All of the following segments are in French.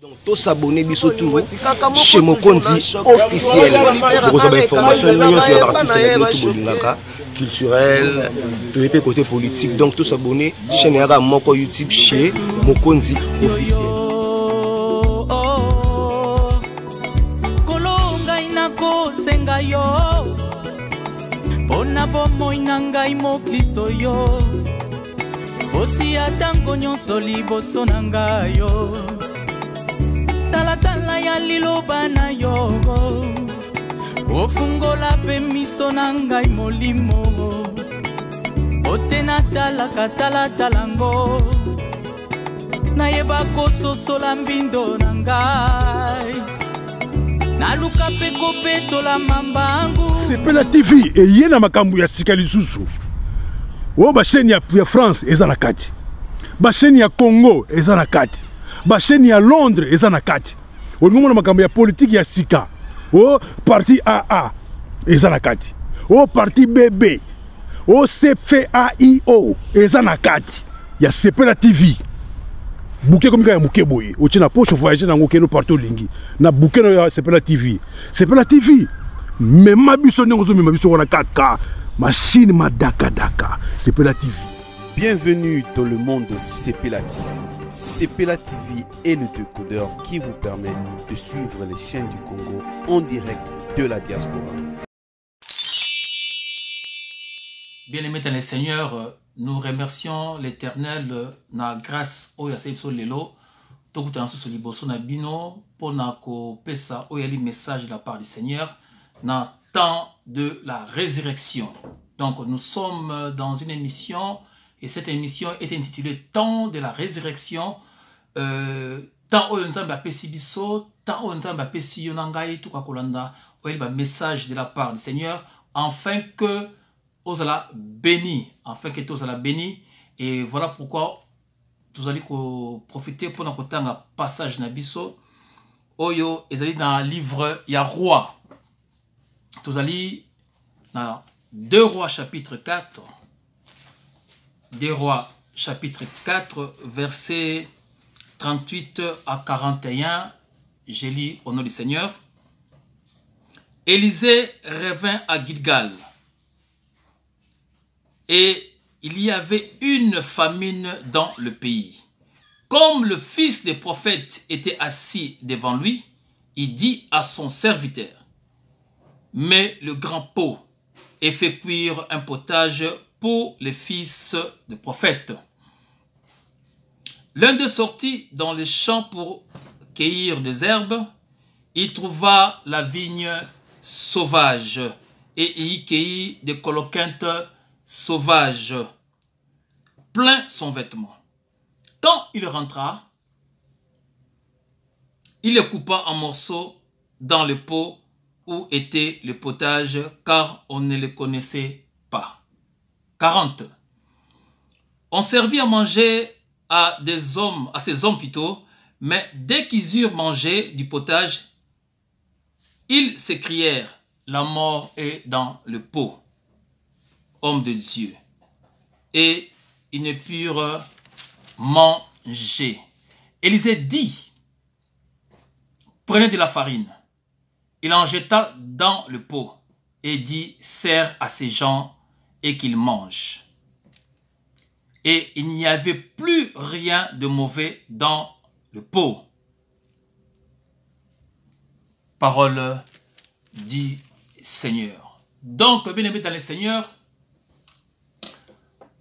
donc tosabone biso toujours chez mokonzi officiel okozwa bainformation nyonso ya baartiste na bino tobolingaka culturel toye mpe côté politique donc tosabone chaîne yaka moko youtube chez mokonzi officiel kolo ngai nakosenga yo mpo na bomoi na ngai moklisto yo otia ntango nyonso liboso na ngai yo tala ya liloba na yo ofungola mpe miso na ngai molimo ote natalaka talatalango nayeba kososola mbindo na ngai naluka mpe kopetola mambangu sepela tv eye na makambo ya sika lisusu oyo oh, basheni ya france eza na kati basheni ya congo eza na kati basheni ya londres eza na kati olingo mona makambo y a ya sika oh parti aa eza na kati o parti bb o cfaio eza na kati ya sepela tv buke comme kaka ya moke boye au tina poche voyage na yango no parti lingi, na buke na ya sepela tv sepela tv mema biso ndenge ozomema biso wana kaka machine madakadaka sepela tv bienvenue dans le monde de sepela tv c'est Pela TV et le décodeur qui vous permet de suivre les chaînes du Congo en direct de la diaspora. Bien-aimés dans les seigneurs, nous remercions l'Éternel na grâce au lelo na message de la part du Seigneur na temps de la résurrection. Donc nous sommes dans une émission et cette émission est intitulée Temps de la résurrection euh, tant oyo nzambe apesi biso message oyo nzambe apesi yo na ngai de la part du seigneur enfin que ozala béni enfin que tozala béni et voilà pourquoi tozali koprofite mpona kotanga passage na biso oyo ezali na livre ya roi tozali na 2 rois chapitre 4 2 rois chapitre 4 verset 38 à 41, je lis au nom du Seigneur. Élisée revint à Gilgal et il y avait une famine dans le pays. Comme le fils des prophètes était assis devant lui, il dit à son serviteur, Mets le grand pot et fais cuire un potage pour les fils de prophètes. L'un d'eux sortit dans les champs pour cueillir des herbes. Il trouva la vigne sauvage et y cueillit des coloquintes sauvages, plein son vêtement. Quand il rentra, il les coupa en morceaux dans le pot où était le potage, car on ne les connaissait pas. 40. On servit à manger à des hommes, à ces hommes plutôt, mais dès qu'ils eurent mangé du potage, ils s'écrièrent, la mort est dans le pot, homme de Dieu. Et ils ne purent manger. Élisée dit, prenez de la farine. Il en jeta dans le pot et dit, serre à ces gens et qu'ils mangent et il n'y avait plus rien de mauvais dans le pot. Parole du Seigneur. Donc, bien aimé dans le Seigneur,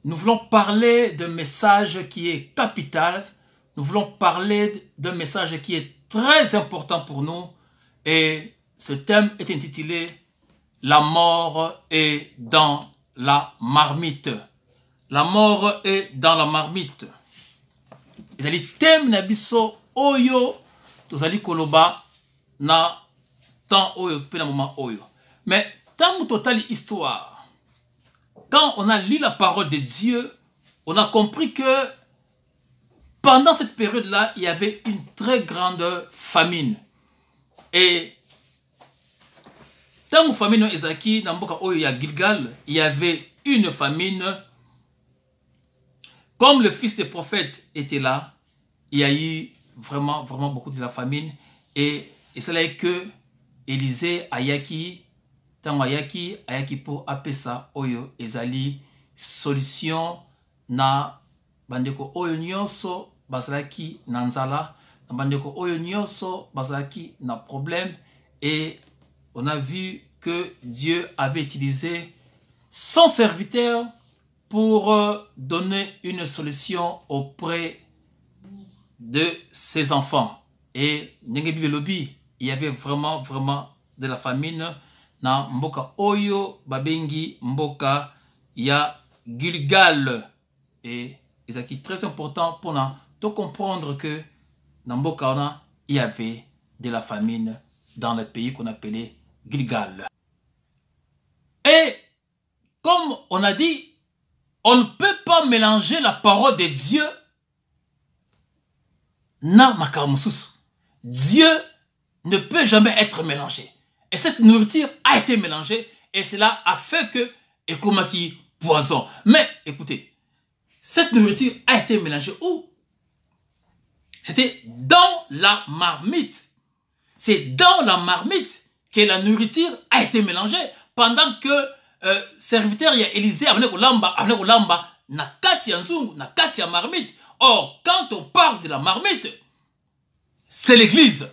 nous voulons parler d'un message qui est capital. Nous voulons parler d'un message qui est très important pour nous. Et ce thème est intitulé La mort est dans la marmite la mort est dans la marmite ont dit na biso oyo tozali koloba na tant oyo mpe na moment oyo mais tant toute histoire quand on a lu la parole de dieu on a compris que pendant cette période-là, il y avait une très grande famine. Et tant que famine Ezaki, dans Gilgal, il y avait une famine comme le fils des prophètes était là, il y a eu vraiment, vraiment beaucoup de la famine. Et, et cela est que Élisée, Ayaki, Tango Ayaki, Ayaki pour Apesa, Oyo, Ezali, solution na bandeko Oyo Nyonso, Basalaki, Nanzala, na bandeko Oyo Nyonso, Basalaki, na problème. Et on a vu que Dieu avait utilisé son serviteur pour euh, donner une solution auprès de ses enfants. Et il y avait vraiment, vraiment de la famine dans Mboka Oyo, Babengi, Mboka, il y a Gilgal. Et c'est très important pour nous de comprendre que dans Mboka, il y avait de la famine dans le pays qu'on appelait Gilgal. Et comme on a dit, on ne peut pas mélanger la parole de Dieu na Dieu ne peut jamais être mélangé. Et cette nourriture a été mélangée et cela a fait que qui poison. Mais écoutez, cette nourriture a été mélangée où C'était dans la marmite. C'est dans la marmite que la nourriture a été mélangée pendant que euh, serviteur serviteur a élisée na katia na katia marmite or quand on parle de la marmite c'est l'église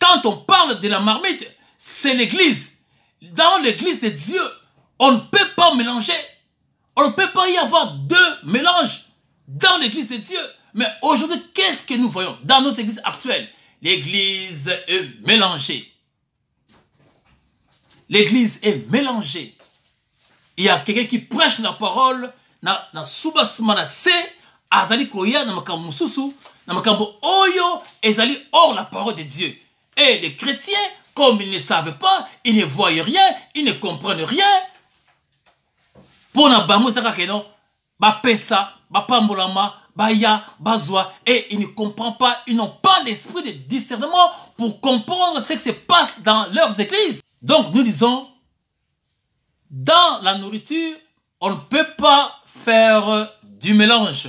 quand on parle de la marmite c'est l'église dans l'église de dieu on ne peut pas mélanger on ne peut pas y avoir deux mélanges dans l'église de dieu mais aujourd'hui qu'est-ce que nous voyons dans nos églises actuelles l'église est mélangée l'église est mélangée. Il y a quelqu'un qui prêche la parole, na, na soubassement se, azali koya na makam mususu, na makambo oyo, ezali hors la parole de Dieu. Et les chrétiens, comme ils ne savent pas, ils ne voient rien, ils ne comprennent rien. Pour na bango ça kakeno, ba pesa, ba pambolama, Baya, Bazwa, et ils ne comprennent pas, ils n'ont pas l'esprit de discernement pour comprendre ce qui se passe dans leurs églises. Donc nous disons, dans la nourriture, on ne peut pas faire du mélange.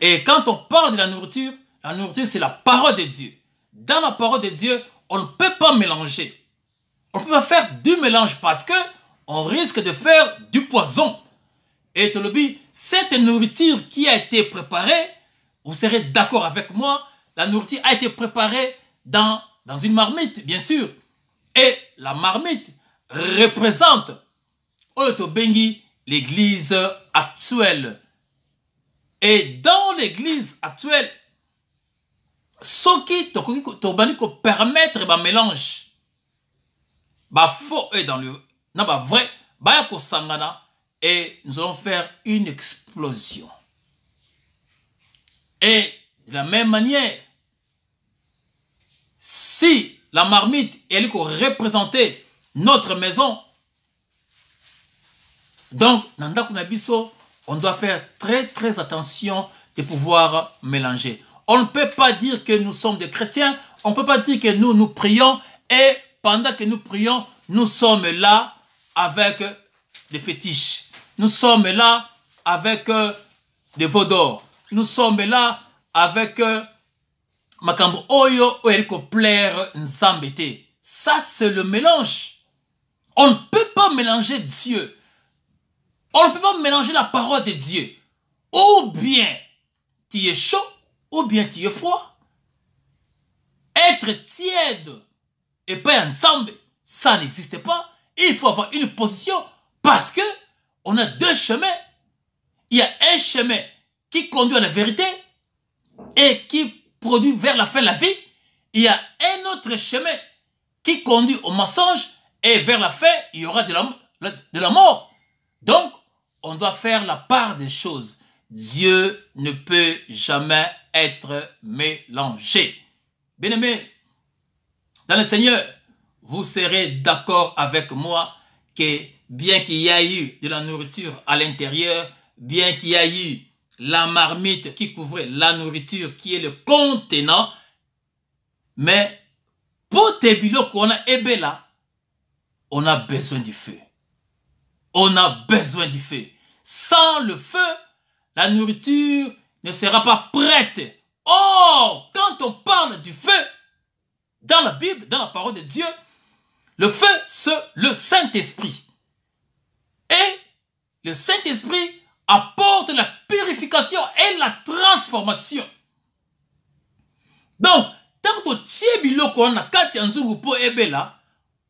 Et quand on parle de la nourriture, la nourriture, c'est la parole de Dieu. Dans la parole de Dieu, on ne peut pas mélanger. On ne peut pas faire du mélange parce que on risque de faire du poison. Et Tolobi, cette nourriture qui a été préparée, vous serez d'accord avec moi, la nourriture a été préparée dans, dans une marmite, bien sûr. Et la marmite représente l'église actuelle. Et dans l'église actuelle, ce qui te permettre un mélange, bah faux et dans le non vrai, bah sangana et nous allons faire une explosion. Et de la même manière, si la marmite, elle représenter notre maison. Donc, on doit faire très très attention de pouvoir mélanger. On ne peut pas dire que nous sommes des chrétiens, on ne peut pas dire que nous nous prions et pendant que nous prions, nous sommes là avec des fétiches. Nous sommes là avec des veaux d'or. Nous sommes là avec makambo oyo ça c'est le mélange on ne peut pas mélanger dieu on ne peut pas mélanger la parole de dieu ou bien tu es chaud ou bien tu es froid être tiède et pas ensemble ça n'existe pas il faut avoir une position parce que on a deux chemins il y a un chemin qui conduit à la vérité et qui produit vers la fin de la vie, il y a un autre chemin qui conduit au mensonge et vers la fin, il y aura de la, de la mort. Donc, on doit faire la part des choses. Dieu ne peut jamais être mélangé. bien aimé, dans le Seigneur, vous serez d'accord avec moi que bien qu'il y ait eu de la nourriture à l'intérieur, bien qu'il y ait eu la marmite qui couvrait la nourriture qui est le contenant, mais pour tes qu'on a eh ben là, on a besoin du feu. On a besoin du feu. Sans le feu, la nourriture ne sera pas prête. oh quand on parle du feu, dans la Bible, dans la parole de Dieu, le feu, c'est le Saint-Esprit. Et le Saint-Esprit apporte la purification et la transformation. Donc, tant que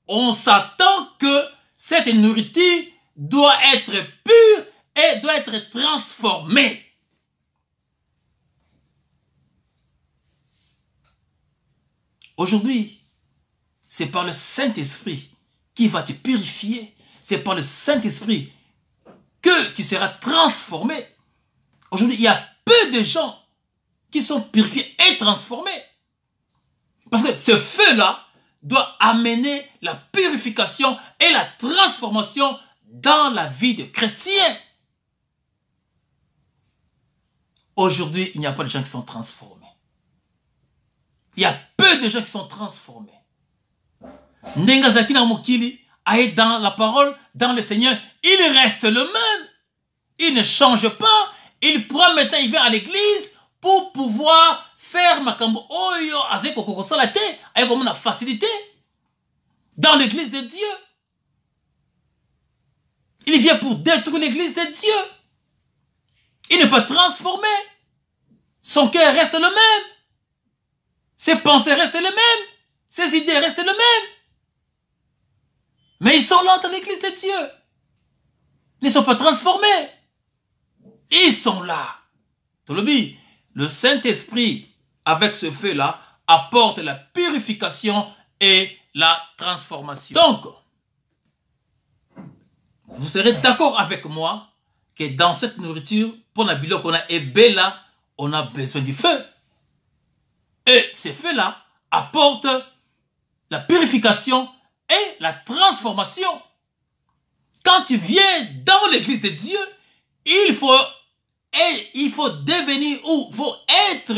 on s'attend que cette nourriture doit être pure et doit être transformée. Aujourd'hui, c'est par le Saint-Esprit qui va te purifier. C'est par le Saint-Esprit que tu seras transformé. Aujourd'hui, il y a peu de gens qui sont purifiés et transformés. Parce que ce feu-là doit amener la purification et la transformation dans la vie de chrétien. Aujourd'hui, il n'y a pas de gens qui sont transformés. Il y a peu de gens qui sont transformés à dans la parole, dans le Seigneur, il reste le même. Il ne change pas. Il prend maintenant, il vient à l'église pour pouvoir faire makambo oyo azeko facilité dans l'église de Dieu. Il vient pour détruire l'église de Dieu. Il n'est pas transformé. Son cœur reste le même. Ses pensées restent les mêmes. Ses idées restent les mêmes. Mais ils sont là dans l'église de Dieu. Ils ne sont pas transformés. Ils sont là. le Saint-Esprit, avec ce feu-là, apporte la purification et la transformation. Donc, vous serez d'accord avec moi que dans cette nourriture, pour la bilo qu'on a ebela, on a besoin du feu. Et ce feu-là apporte la purification et la transformation. Quand tu viens dans l'église de Dieu, il faut, et il faut devenir ou faut être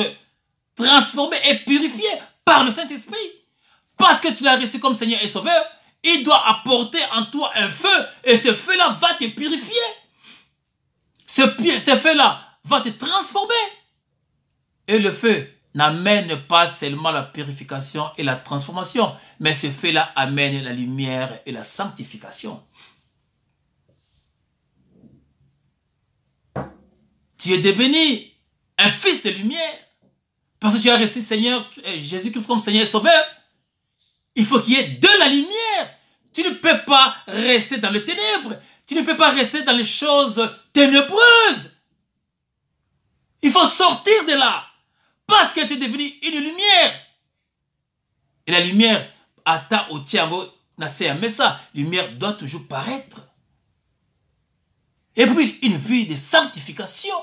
transformé et purifié par le Saint-Esprit. Parce que tu l'as reçu comme Seigneur et Sauveur, il doit apporter en toi un feu et ce feu-là va te purifier. Ce, ce feu-là va te transformer. Et le feu n'amène pas seulement la purification et la transformation, mais ce fait-là amène la lumière et la sanctification. Tu es devenu un fils de lumière parce que tu as reçu Seigneur euh, Jésus-Christ comme Seigneur et Sauveur. Il faut qu'il y ait de la lumière. Tu ne peux pas rester dans les ténèbres. Tu ne peux pas rester dans les choses ténébreuses. Il faut sortir de là parce que tu es devenu une lumière. Et la lumière, ata Mais ça, lumière doit toujours paraître. Et puis une vie de sanctification.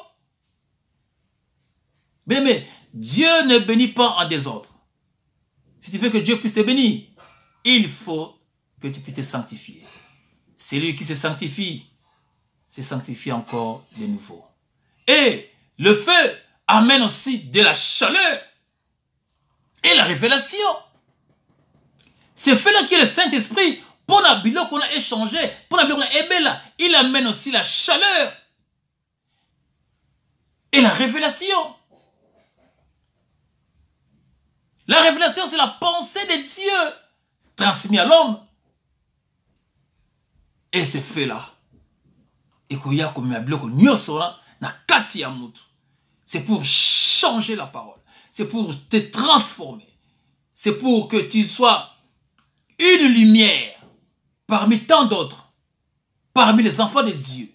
Bien mais Dieu ne bénit pas en désordre. Si tu veux que Dieu puisse te bénir, il faut que tu puisses te sanctifier. Celui qui se sanctifie, se sanctifie encore de nouveau. Et le feu amène aussi de la chaleur et la révélation. Ce fait là qui est le Saint-Esprit, pour la Bible qu'on a échangé, pour la qu'on a là, il amène aussi la chaleur et la révélation. La révélation, c'est la pensée de Dieu transmise à l'homme. Et ce fait là, et qu'il y a comme un bloc, na kati ya mutu. C'est pour changer la parole. C'est pour te transformer. C'est pour que tu sois une lumière parmi tant d'autres, parmi les enfants de Dieu,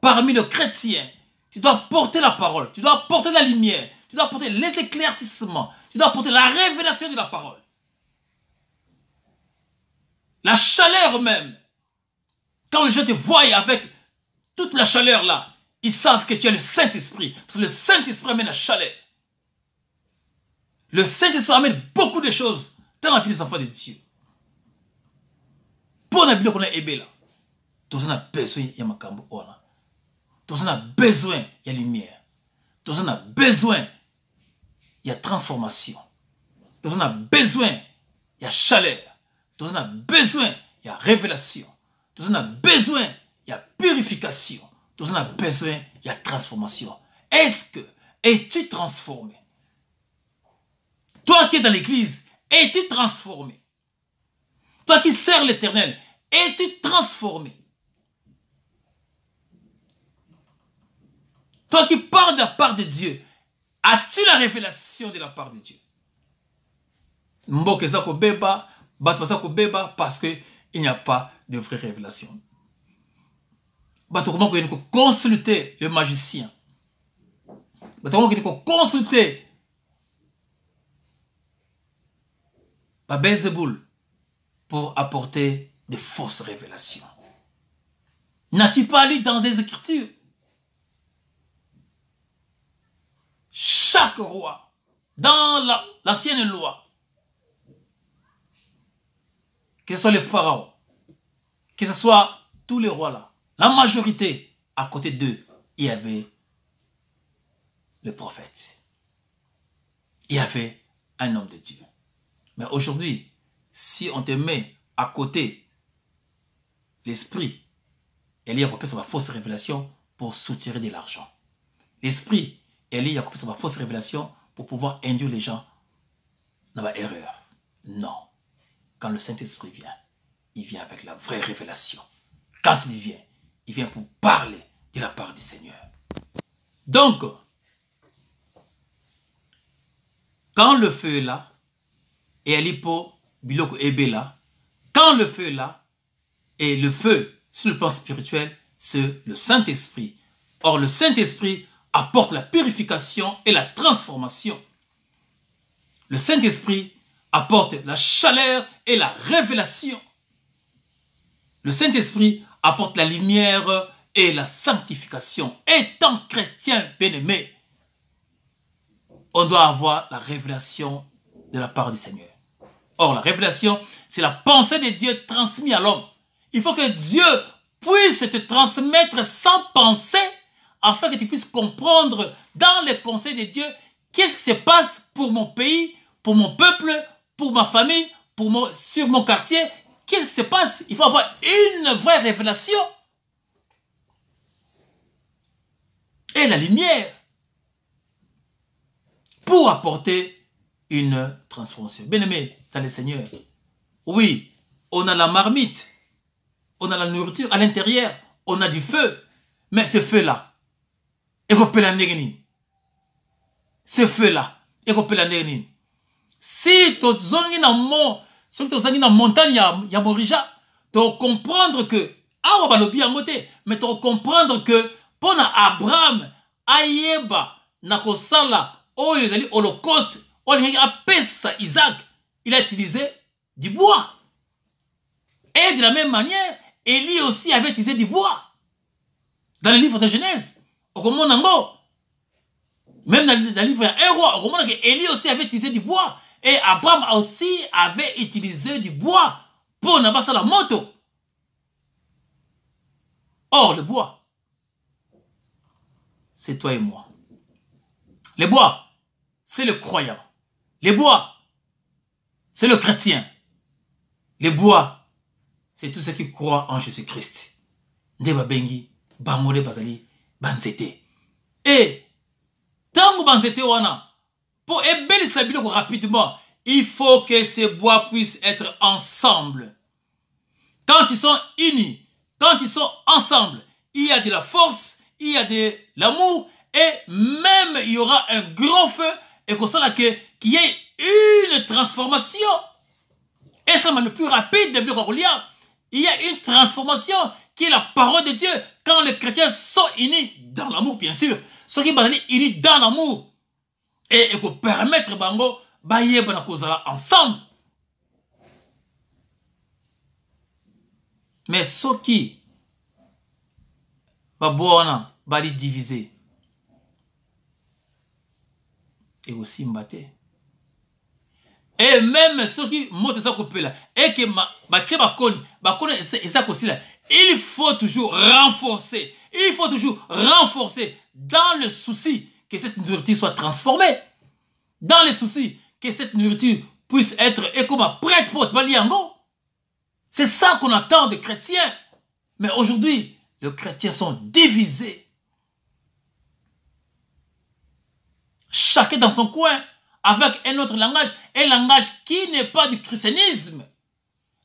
parmi les chrétiens. Tu dois porter la parole, tu dois porter la lumière, tu dois porter les éclaircissements, tu dois porter la révélation de la parole. La chaleur même. Quand je te vois avec toute la chaleur là, ils savent que tu as le Saint-Esprit. Parce que le Saint-Esprit amène la chaleur. Le Saint-Esprit amène beaucoup de choses dans la vie des enfants de Dieu. Pour la Bible qu'on a aimé là. on a besoin, il y a ma Donc on a besoin, il y a lumière. nous on a besoin, il y a transformation. nous on a besoin, il y a chaleur. nous on a besoin, il y a révélation. nous on a besoin, il y a purification. Nous avons besoin, il y a transformation. Est-ce que es-tu transformé Toi qui es dans l'église, es-tu transformé Toi qui sers l'éternel, es-tu transformé Toi qui parles de la part de Dieu, as-tu la révélation de la part de Dieu parce qu'il n'y a pas de vraie révélation. Il que consulter le magicien Il faut consulter koconsulte pour apporter des fausses révélations n'as-tu pas lu dans les écritures chaque roi dans l'ancienne loi que ce soit les pharaons que ce soit tous les rois là la majorité, à côté d'eux, il y avait le prophète. Il y avait un homme de Dieu. Mais aujourd'hui, si on te met à côté l'esprit, y a sa fausse révélation pour soutirer de l'argent. L'esprit, y a sa fausse révélation pour pouvoir induire les gens dans la erreur. Non. Quand le Saint-Esprit vient, il vient avec la vraie révélation. Quand il vient, il vient pour parler de la part du Seigneur. Donc, quand le feu est là, et Alipo Biloko Ebe là, quand le feu est là, et le feu sur le plan spirituel, c'est le Saint-Esprit. Or, le Saint-Esprit apporte la purification et la transformation. Le Saint-Esprit apporte la chaleur et la révélation. Le Saint-Esprit apporte la lumière et la sanctification. Étant chrétien bien-aimé, on doit avoir la révélation de la part du Seigneur. Or, la révélation, c'est la pensée de Dieu transmise à l'homme. Il faut que Dieu puisse te transmettre sans pensée afin que tu puisses comprendre dans les conseils de Dieu qu'est-ce qui se passe pour mon pays, pour mon peuple, pour ma famille, pour sur mon quartier, Qu'est-ce qui se passe Il faut avoir une vraie révélation. Et la lumière pour apporter une transformation. Bien-aimé dans le Seigneur. Oui, on a la marmite, on a la nourriture à l'intérieur, on a du feu. Mais ce feu-là, ce feu-là, il si est en mo soki tozangi dans montagne ya, ya morija y a Morija. balobi ah, yango mais tu tokomprendre ke mpo na que, ayeba Abraham, kosala oyo Oyezali, holocauste oyo isaac il a utilisé du bois et de la même manière élie aussi avait utilisé du bois dans le livre de genèse moment yango même dans le livre d'un un roi moment que élie aussi avait utilisé du bois et Abraham aussi avait utilisé du bois pour n'abasser la moto. Or, le bois, c'est toi et moi. Le bois, c'est le croyant. Le bois, c'est le chrétien. Le bois, c'est tout ceux qui croient en Jésus-Christ. Ndeba bengi, bazali, banzete. Et, que banzete wana, pour aimer sa rapidement, il faut que ces bois puissent être ensemble. Quand ils sont unis, quand ils sont ensemble, il y a de la force, il y a de l'amour, et même il y aura un grand feu, et qu'on sent qu'il y ait une transformation. Et ça, le plus rapide de Bilogolia, il y a une transformation qui est la parole de Dieu quand les chrétiens sont unis dans l'amour, bien sûr. Ceux qui sont unis dans l'amour, et permettre bango bayebana kozala ensemble mais qui va bah, bah, les diviser. Et aussi mbate Et même qui soki ma eza kopela eke ba ils ça aussi là. il faut toujours renforcer il faut toujours renforcer dans le souci que cette nourriture soit transformée dans les soucis, que cette nourriture puisse être et comme prête pour Baliango. C'est ça qu'on attend des chrétiens. Mais aujourd'hui, les chrétiens sont divisés. Chacun dans son coin, avec un autre langage, un langage qui n'est pas du christianisme,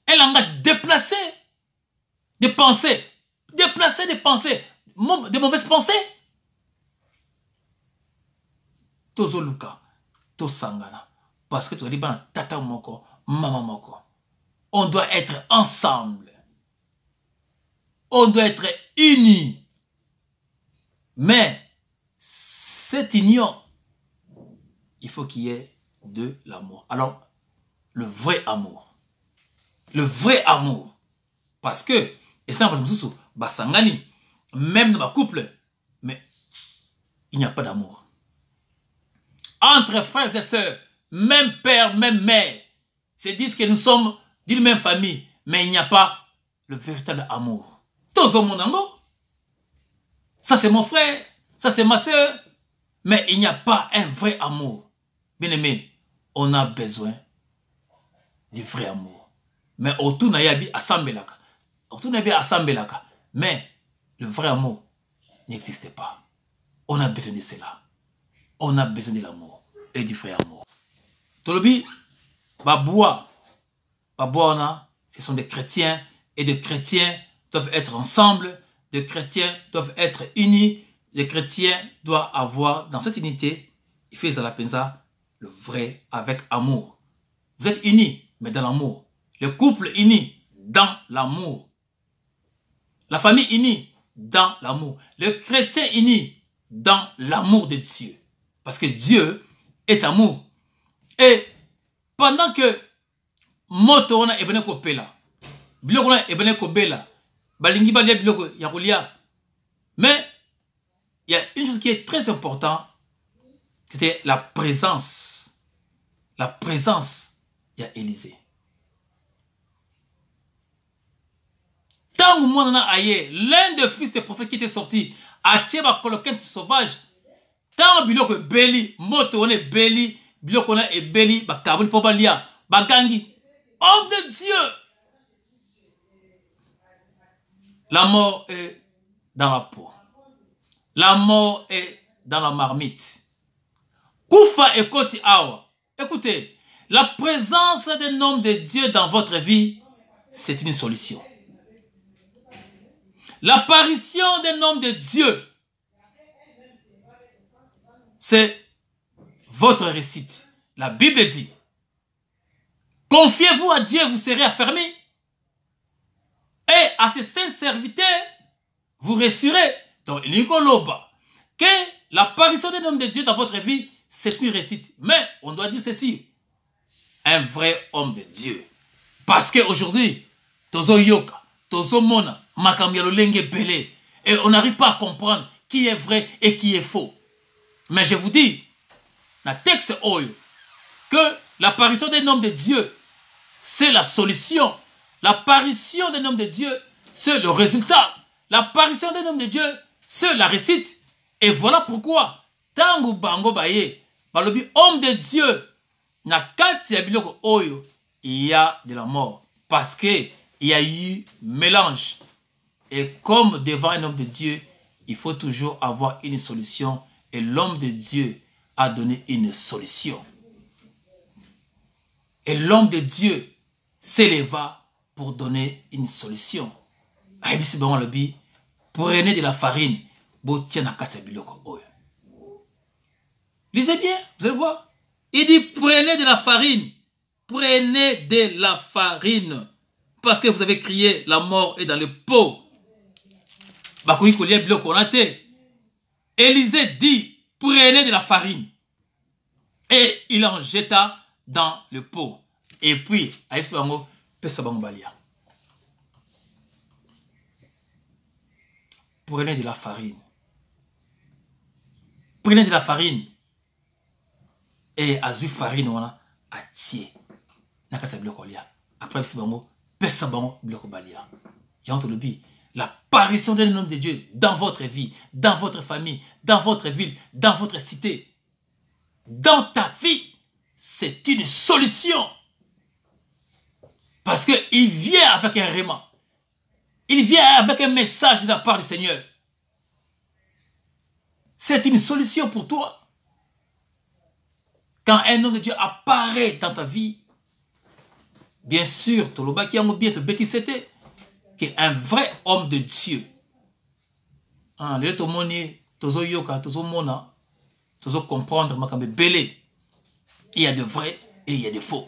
un langage déplacé, des pensées, déplacé des pensées, de mauvaises pensées tozoluka tosangana parce que as bana tata moko maman moko on doit être ensemble on doit être unis mais cette union il faut qu'il y ait de l'amour alors le vrai amour le vrai amour parce que et ça basangani même dans ma couple mais il n'y a pas d'amour entre frères et sœurs, même père, même mère, se disent que nous sommes d'une même famille, mais il n'y a pas le véritable amour. Tozo monango, ça c'est mon frère, ça c'est ma sœur, mais il n'y a pas un vrai amour. Bien aimé, on a besoin du vrai amour. Mais autour autour mais le vrai amour n'existe pas. On a besoin de cela on a besoin de l'amour et du vrai amour. Tolobi, Baboua, Babouana, ce sont des chrétiens et des chrétiens doivent être ensemble, des chrétiens doivent être unis, les chrétiens doivent avoir dans cette unité, il fait la Pensa, le vrai avec amour. Vous êtes unis, mais dans l'amour. Le couple uni, dans l'amour. La famille unie, dans l'amour. Le chrétien uni, dans l'amour de Dieu. Parce que Dieu est amour. Et pendant que venu wana ebene kopela est ébéné ebene là, balingi balia Bloko ya mais il y a une chose qui est très importante c'était la présence la présence a élysée Tant que a aye l'un des fils des prophètes qui était sorti atie bakolokente sauvage Tant que Béli, moto wana ebeli Béli, wana ebeli bakaboli mpo balia bagangi homme de dieu la mort est dans la peau la mort est dans la marmite et Koti awa écoutez la présence d'un homme de dieu dans votre vie c'est une solution l'apparition d'un homme de dieu c'est votre récit. La Bible dit, confiez-vous à Dieu, vous serez affermis. Et à ses saints serviteurs, vous réussirez. Donc, Nicoloba, que l'apparition d'un homme de Dieu dans votre vie, c'est une récite. » Mais on doit dire ceci, un vrai homme de Dieu. Parce qu'aujourd'hui, Tozo Yoka, Tozo Mona, et on n'arrive pas à comprendre qui est vrai et qui est faux. Mais je vous dis, le texte oh, que l'apparition des homme de Dieu, c'est la solution. L'apparition des homme de Dieu, c'est le résultat. L'apparition des homme de Dieu, c'est la réussite. Et voilà pourquoi, tangu bango baye, homme de Dieu, na kati oh, il y a de la mort. Parce que il y a eu mélange. Et comme devant un homme de Dieu, il faut toujours avoir une solution et l'homme de Dieu a donné une solution. Et l'homme de Dieu s'éleva pour donner une solution. Prenez de la farine. Lisez bien, vous allez voir. Il dit prenez de la farine. Prenez de la farine. Parce que vous avez crié la mort est dans le pot. Élisée dit, prenez de la farine. Et il en jeta dans le pot. Et puis, Aïsbango, Pesabangobalia. Prenez de la farine. Prenez de la farine. Et la farine, on a atié. Nakata blokolia. Après, Pesabango, Pesabango blokobalia. J'ai entendu le l'apparition d'un homme de Dieu dans votre vie, dans votre famille, dans votre ville, dans votre cité, dans ta vie, c'est une solution. Parce qu'il vient avec un remède, Il vient avec un message de la part du Seigneur. C'est une solution pour toi. Quand un homme de Dieu apparaît dans ta vie, bien sûr, Toloba qui a bien te c'était un vrai homme de Dieu. Ah, yoka comprendre Il y a de vrai et il y a de faux.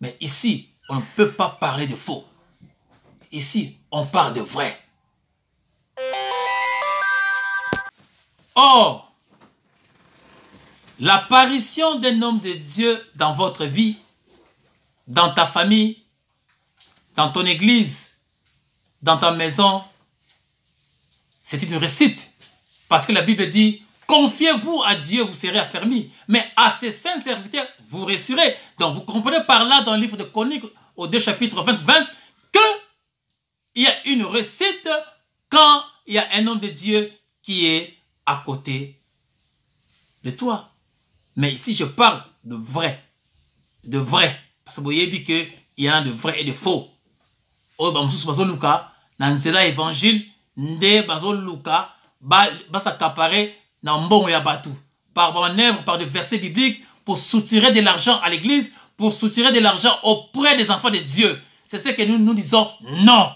Mais ici, on ne peut pas parler de faux. Ici, on parle de vrai. Or, l'apparition d'un homme de Dieu dans votre vie, dans ta famille, dans ton église, dans ta maison, c'est une récite. Parce que la Bible dit, confiez-vous à Dieu, vous serez affermis. Mais à ses saints serviteurs, vous réussirez. Donc vous comprenez par là dans le livre de Chroniques, au 2 chapitre 20, 20, que il y a une récite quand il y a un homme de Dieu qui est à côté de toi. Mais ici, je parle de vrai. De vrai. Parce que vous voyez que il y en a de vrai et de faux. Oh, bah, dans cela, évangile nde bazoluka basakapare na mbongo ya bato par œuvre par des versets bibliques pour soutirer de l'argent à l'église pour soutirer de l'argent auprès des enfants de Dieu c'est ce que nous nous disons non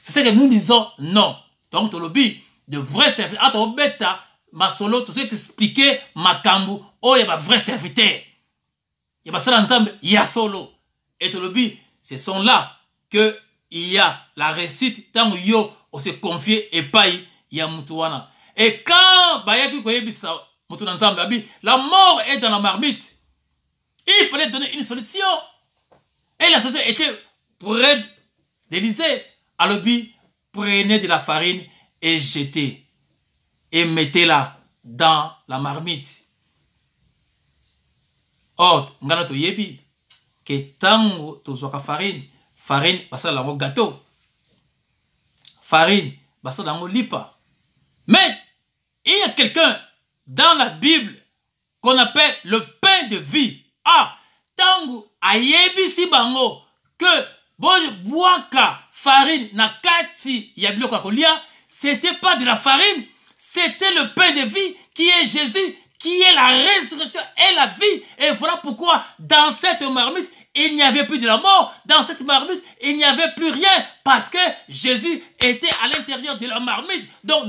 c'est ce que nous disons non donc tolobi de vrais serviteurs atobeta masolo tozoexplike makambo oyo oh, ya bavrais serviteurs ya basala nzambe ya solo et tolobi ce sont là que il y a la récite ntango yo pas il y a et et quand bayaki koyebisa mutu nzambe la mort est dans la marmite il fallait donner une solution et la solution était près d'élysée Alors prenez de la farine et jetez et mettez-la dans la marmite or tant tant que ke De la farine farine basala gâteau farine basala le lipa mais il y a quelqu'un dans la bible qu'on appelle le pain de vie ah tant ayebisi bango que la farine na kati c'était pas de la farine c'était le pain de vie qui est jésus qui est la résurrection et la vie et voilà pourquoi dans cette marmite il n'y avait plus de la mort. Dans cette marmite, il n'y avait plus rien parce que Jésus était à l'intérieur de la marmite. Donc,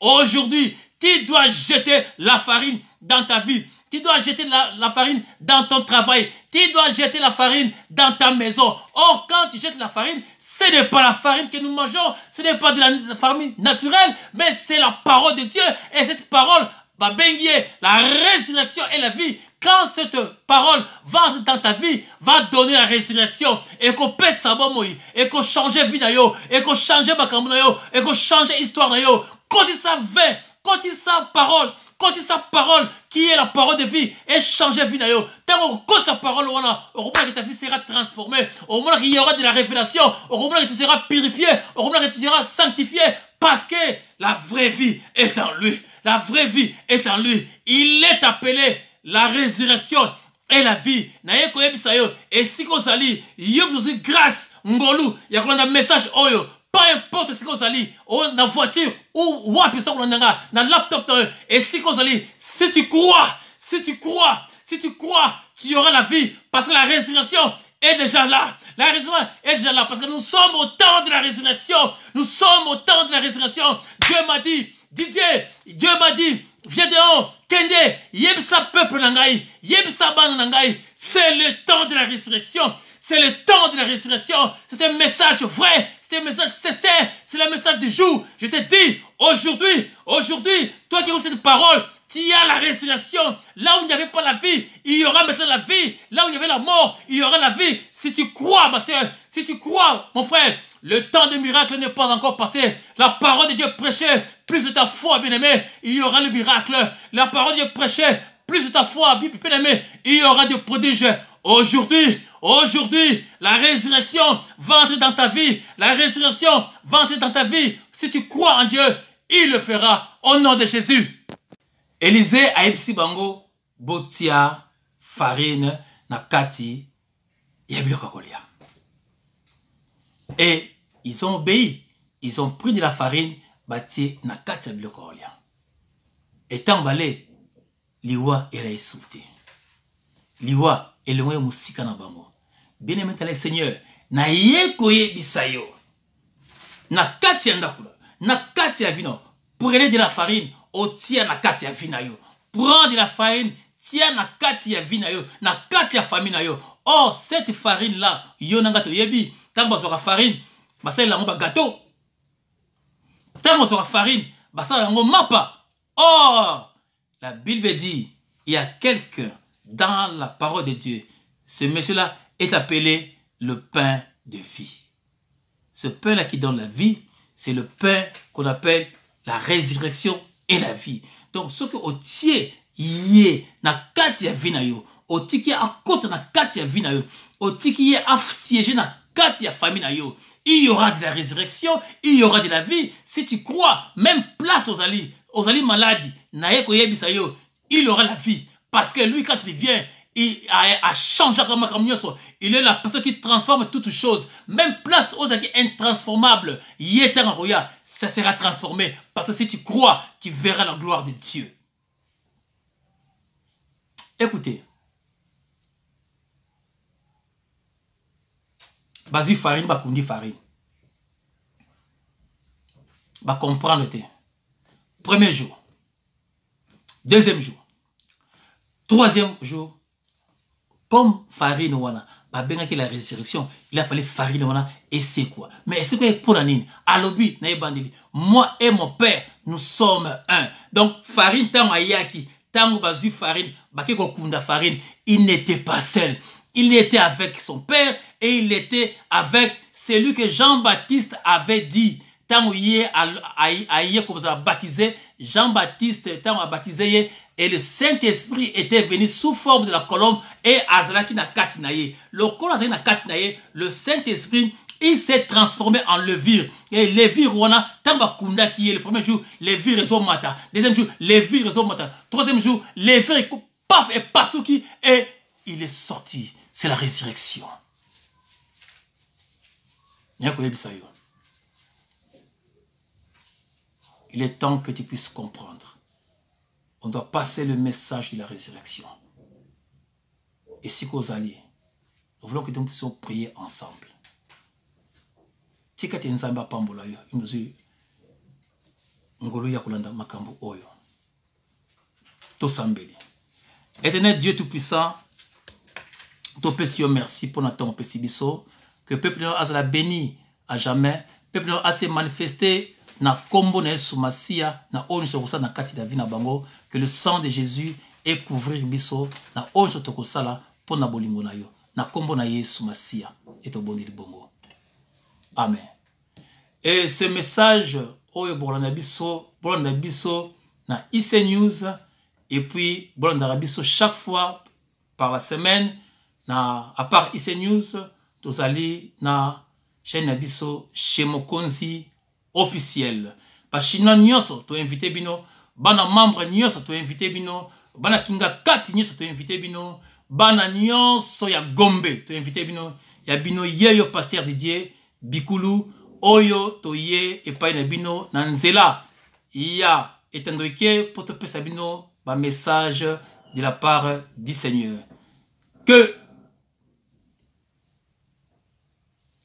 aujourd'hui, tu dois jeter la farine dans ta vie. Tu dois jeter la, farine dans ton travail. Tu dois jeter la farine dans ta maison. Or, quand tu jettes la farine, ce n'est pas la farine que nous mangeons. Ce n'est pas de la farine naturelle, mais c'est la parole de Dieu. Et cette parole, va la résurrection et la vie, quand cette parole va entrer dans ta vie, va donner la résurrection. Et qu'on pèse sa moi, et qu'on change vie, et qu'on change yo, et qu'on change histoire. Quand il savait, quand il sa parole, quand il sa parole, qui est la parole de vie, et changer vie Tant qu'on sa parole, au moment que ta vie sera transformée, au moment il y aura de la révélation, au moment tu seras purifié, au moment tu seras sanctifié, parce que la vraie vie est en lui. La vraie vie est en lui. Il est appelé la résurrection est la vie naye koyebisa yo esika ozali yo une grâce ngolu ya un message oyo peu importe esika dans na voiture ou wapi ça on na laptop et si vous allez, si tu crois si tu crois si tu crois tu auras la vie parce que la résurrection est déjà là. La résurrection est déjà là parce que nous sommes au temps de la résurrection. Nous sommes au temps de la résurrection. Dieu m'a dit, Didier, Dieu m'a dit, viens Kende, sa peuple nangai, sa ban nangai, c'est le temps de la résurrection. C'est le temps de la résurrection. C'est un message vrai. C'est un message sincère. C'est le message du jour. Je te dis, aujourd'hui, aujourd'hui, toi qui as cette parole, tu as la résurrection. Là où il n'y avait pas la vie, il y aura maintenant la vie. Là où il y avait la mort, il y aura la vie. Si tu crois, ma soeur, si tu crois, mon frère, le temps de miracle n'est pas encore passé. La parole de Dieu prêchée, plus de ta foi, bien-aimé, il y aura le miracle. La parole de Dieu prêchée, plus de ta foi, bien-aimé, il y aura du prodige. Aujourd'hui, aujourd'hui, la résurrection va entrer dans ta vie. La résurrection va entrer dans ta vie. Si tu crois en Dieu, il le fera au nom de Jésus. Élisée Aïpsi Bango, Botia, Farine, Nakati, Kakolia. Et ils ont obéi. Ils ont pris de la farine, bâti na katia ya biloko Et Etant balé, liwa era esouté. Liwa elongo musika na bango. Bien aimé Seigneur, na yeko yebisa yo. Na katia ndakula, na katia vino. Pour aller de la farine, otia oh, na katia vino. de la farine, tia na katia vino. na katia famina yo. Or oh, cette farine là, yo nanga yebi, ntango bazwaka farine basalela gâteau. bagato ntango bazwaka farine basala yango mapa Oh, la bible dit il y a quelqu'un dans la parole de dieu ce monsieur-là est appelé le pain de vie ce pain-là qui donne la vie c'est le pain qu'on appelle la résurrection et la vie donc soki otie y na quatre ya vi na yo otiki à côté na quatre ya vi na yo otiki ye asiége na il y a famine il y aura de la résurrection il y aura de la vie si tu crois même place aux alliés, aux alliés malades, il aura la vie parce que lui quand il vient il a, a changé Il est la personne qui transforme toutes choses. Même place aux alliés intransformables, ça sera transformé. Parce que si tu crois, tu verras la gloire de Dieu. Écoutez, basu farine bakundi farine bah, comprendre te premier jour deuxième jour troisième jour comme farine wana bah, qu'il la résurrection il a fallu farine wana quoi mais quoi mpona nini alobi na moi et mon père nous sommes un donc farine ntango ayaki Tango bazu farine bake kunda farine il n'était pas seul il était avec son père et il était avec celui que Jean-Baptiste avait dit. Tant il a comme ça baptisé, Jean-Baptiste, tant a baptisé, et le Saint-Esprit était venu sous forme de la colombe et Azalaki na katinaye. Le na le Saint-Esprit, il s'est transformé en levire. Et levire, on a qui est le premier jour, levire et mata. Deuxième jour, levire et mata. Troisième jour, le et paf et pasuki. Et il est sorti. C'est la résurrection yo il est temps que tu puisses comprendre on doit passer le message de la résurrection et si qu'aux alliés nous voulons que nous puissions prier ensemble tika te nzambe apambola yo imozwi ngolu ya kolanda makambo oyo tosambeli éternel dieu tout puissant topesi yo merci pour notre opesi biso que peuple nao azala béni à jamais peuple de Dieu manifeste na kombo na ye na oni nyonso na kati na vie bango que le sang de jésus couvrir biso na oni nyonso tokosala mpo na bolingo na yo na kombo na yesu et etobondeli bongo amen Et ce message oyo bolanda biso bolanda biso na ic news et puis bolandaka biso chaque fois par la semaine na à part ic news tozali na chaîne na biso chez mokonzi officiel bachinois to invités bino bana membre tu invité bino bana kinga kati to invité bino bana sommes ya gombe invité bino ya bino ye yo pasteur Didier bikulu oyo toye epai na bino na nzela ya etando pour te bino message de la part du seigneur que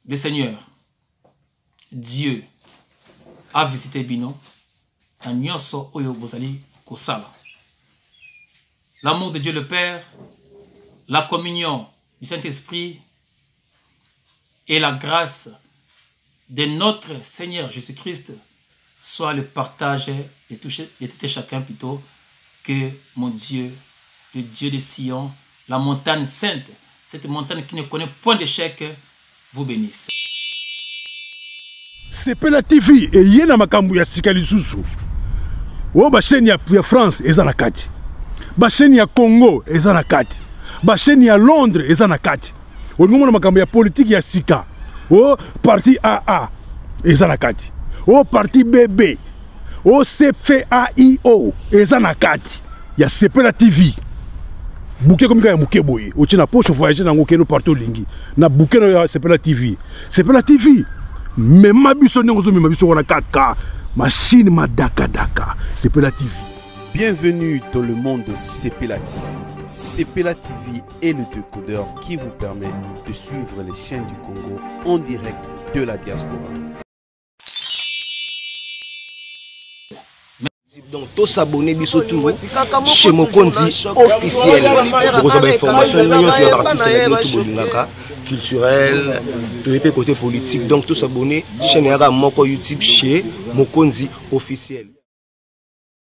Le Seigneur, Dieu, a visité Bino nyonso oyo L'amour de Dieu le Père, la communion du Saint-Esprit et la grâce de notre Seigneur Jésus-Christ soit le partage et toucher de tout et chacun plutôt que mon Dieu, le Dieu de Sion, la montagne sainte, cette montagne qui ne connaît point d'échec, vous bénisse. la tv et Yena Makambu ya sika oh oyo basheni ya, ya france eza na kati chaîne ya congo eza na kati chaîne ya londres eza na kati olingi omona Makambu ya politique ya sika oh parti aa eza na kati parti bb oyo cfaio eza na kati ya la tv bouquet comme ya boy. boye otie à poche voyage nango okende partout lingi. na bouquet no ya sepela tv sepela tv mema biso ma ozomema en 4K. machine madakadaka sepela tv bienvenue dans le monde de sepela tv sepela tv est le décodeur qui vous permet de suivre les chaînes du congo en direct de la diaspora donc tosabone biso turu chez mokonzi officiel tokozwa bainformation nyonso ya baartiste na bino tobolingaka culturel toye mpe côté politique donc tosabone chaîne yaka moko youtube chez mokonzi officiel